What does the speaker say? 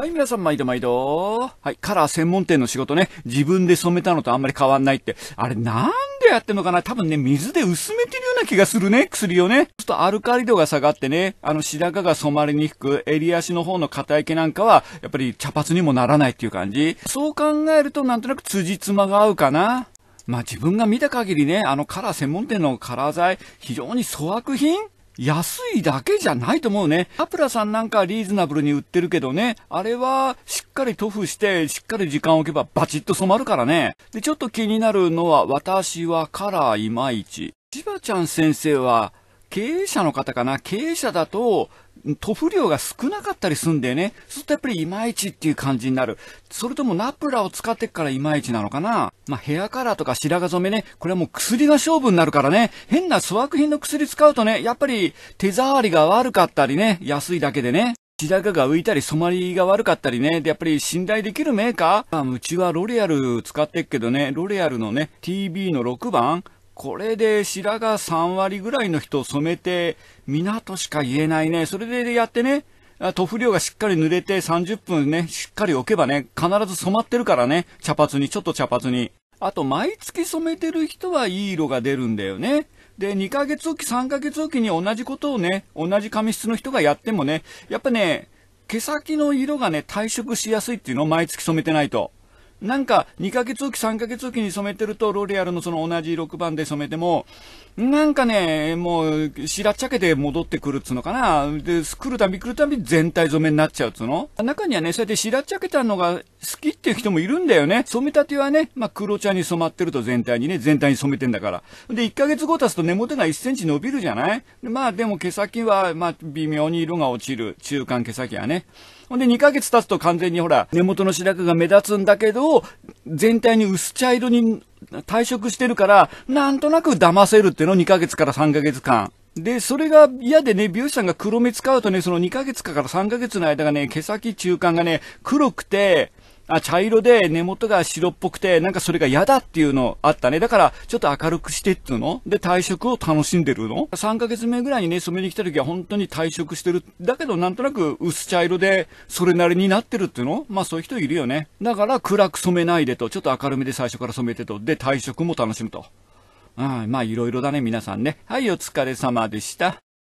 はい、皆さん、毎度毎度。はい、カラー専門店の仕事ね、自分で染めたのとあんまり変わんないって。あれ、なんでやってんのかな多分ね、水で薄めてるような気がするね、薬をね。ちょっとアルカリ度が下がってね、あの、白髪が染まりにくく、襟足の方の硬い毛なんかは、やっぱり茶髪にもならないっていう感じ。そう考えると、なんとなく辻褄が合うかな。まあ、自分が見た限りね、あのカラー専門店のカラー剤、非常に粗悪品安いだけじゃないと思うね。アプラさんなんかリーズナブルに売ってるけどね、あれはしっかり塗布して、しっかり時間を置けばバチッと染まるからね。で、ちょっと気になるのは、私はカラーいまいち。千葉ちゃん先生は、経営者の方かな、経営者だと、塗布量が少なかったりすんだよね。そうするとやっぱりいまいちっていう感じになる。それともナプラを使ってからいまいちなのかなまあ、ヘアカラーとか白髪染めね、これはもう薬が勝負になるからね、変な粗悪品の薬使うとね、やっぱり手触りが悪かったりね、安いだけでね。白髪が浮いたり染まりが悪かったりね。で、やっぱり信頼できるメーカーまあ、うちはロレアル使ってっけどね、ロレアルのね、TB の6番これで白髪3割ぐらいの人を染めて、港しか言えないね。それでやってね、塗布量がしっかり濡れて30分ね、しっかり置けばね、必ず染まってるからね。茶髪に、ちょっと茶髪に。あと、毎月染めてる人はいい色が出るんだよね。で、2ヶ月おき、3ヶ月おきに同じことをね、同じ髪質の人がやってもね、やっぱね、毛先の色がね、退色しやすいっていうの、毎月染めてないと。なんか2ヶ月おき3ヶ月おきに染めてるとロレアルのその同じ6番で染めても、なんかね、もう、しらっちゃけて戻ってくるっつうのかな。で、来るたび来るたび全体染めになっちゃうっつうの。中にはね、そうやってしらっちゃけたのが好きっていう人もいるんだよね。染めたてはね、まあ、黒茶に染まってると全体にね、全体に染めてんだから。で、1ヶ月後経つと根元が1センチ伸びるじゃないまあでも毛先は、まあ、微妙に色が落ちる。中間毛先はね。ほんで2ヶ月経つと完全にほら、根元の白髪が目立つんだけど、全体に薄茶色に退色してるから、なんとなく騙せるっての2ヶ月から3ヶ月間。で、それが嫌でね、美容師さんが黒目使うとね、その2ヶ月かから3ヶ月の間がね、毛先中間がね、黒くて、あ茶色で根元が白っぽくて、なんかそれが嫌だっていうのあったね。だから、ちょっと明るくしてっていうので、退職を楽しんでるの ?3 ヶ月目ぐらいにね、染めに来た時は本当に退職してる。だけど、なんとなく薄茶色で、それなりになってるっていうのまあそういう人いるよね。だから、暗く染めないでと、ちょっと明るめで最初から染めてと、で、退職も楽しむと。うん、まあいろいろだね、皆さんね。はい、お疲れ様でした。